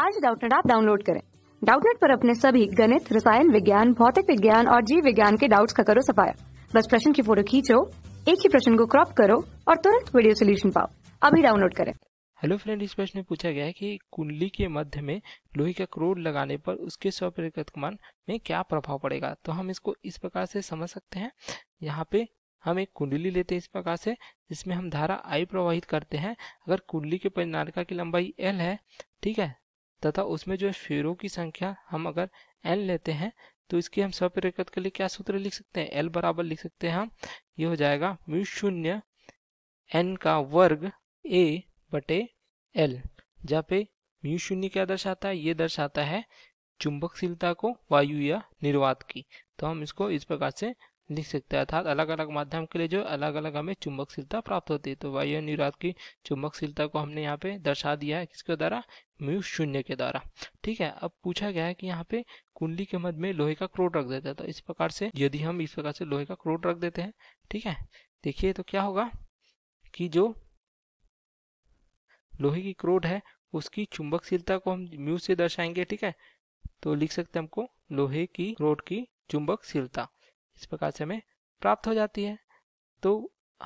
आज डाउटनेट आप डाउनलोड करें डाउटनेट पर अपने सभी गणित रसायन विज्ञान भौतिक विज्ञान और जीव विज्ञान के डाउट्स का करो सफाया बस प्रश्न की फोटो खींचो एक ही प्रश्न को क्रॉप करो और तुरंत वीडियो सोल्यूशन पाओ अभी डाउनलोड करें हेलो फ्रेंड इस प्रश्न में पूछा गया है कि कुंडली के मध्य में लोहे का क्रोड लगाने पर उसके स्वप्रेरकत्व मान में क्या प्रभाव पड़ेगा तो हम इसको इस प्रकार से समझ सकते हैं यहाँ पे हम एक कुंडली लेते हैं इस प्रकार से जिसमें हम धारा आई प्रवाहित करते हैं अगर कुंडली के परिनालिका की लंबाई एल है ठीक है तथा उसमें जो शेयरों की संख्या हम अगर एन लेते हैं तो इसकी हम स्वप्रेरकत के लिए क्या सूत्र लिख सकते हैं एल बराबर लिख सकते हैं हम ये हो जाएगा म्यू शून्य एन का वर्ग ए बटे एल जहाँ पे म्यू शून्य क्या दर्शाता है ये दर्शाता है चुंबकशीलता को वायु या निर्वात की तो हम इसको इस प्रकार से लिख सकते हैं अर्थात अलग अलग माध्यम के लिए जो अलग अलग हमें चुंबकशीलता प्राप्त होती है तो वायु निर्वात की चुंबकशीलता को हमने यहाँ पे दर्शा दिया है किसके द्वारा म्यू शून्य के द्वारा ठीक है अब पूछा गया है कि यहाँ पे कुंडली के मध्य में लोहे का क्रोट रख देता है तो इस प्रकार से यदि हम इस प्रकार से लोहे का क्रोट रख देते हैं ठीक है देखिए तो क्या होगा कि जो लोहे की क्रोट है उसकी चुंबकशीलता को हम म्यू से दर्शाएंगे ठीक है तो लिख सकते हैं हमको लोहे की क्रोट की चुंबकशीलता इस प्रकार से हमें प्राप्त हो जाती है तो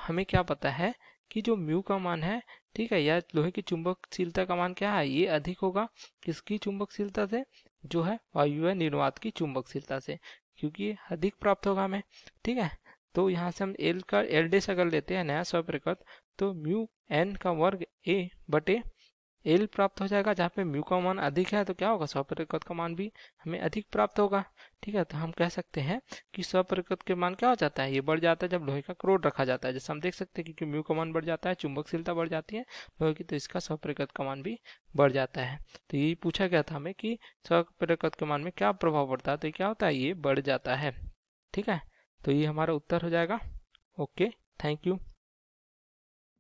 हमें क्या पता है कि जो म्यू का मान है ठीक है या लोहे की चुंबकशीलता का मान क्या है ये अधिक होगा किसकी चुंबकशीलता से जो है वायु है निर्वात की चुंबकशीलता से क्योंकि अधिक प्राप्त होगा हमें ठीक है तो यहाँ से हम एल का एल डे अगर लेते हैं नया स्वप्रकत तो म्यू एन का वर्ग ए बटे एल प्राप्त हो जाएगा जहाँ पे म्यू का मान अधिक है तो क्या होगा स्वप्रगत का मान भी हमें अधिक प्राप्त होगा ठीक है तो हम कह सकते हैं कि स्वप्रगत के मान क्या हो जाता है ये बढ़ जाता है जब लोहे का क्रोड रखा जाता है जैसे हम देख सकते हैं कि म्यू का मान बढ़ जाता है चुंबकशीलता बढ़ जाती है लोहे की तो इसका स्वप्रगत का मान भी बढ़ जाता है तो यही पूछा गया था हमें कि स्वप्रगत के मान में क्या प्रभाव पड़ता है तो क्या होता है ये बढ़ जाता है ठीक है तो ये हमारा उत्तर हो जाएगा ओके थैंक यू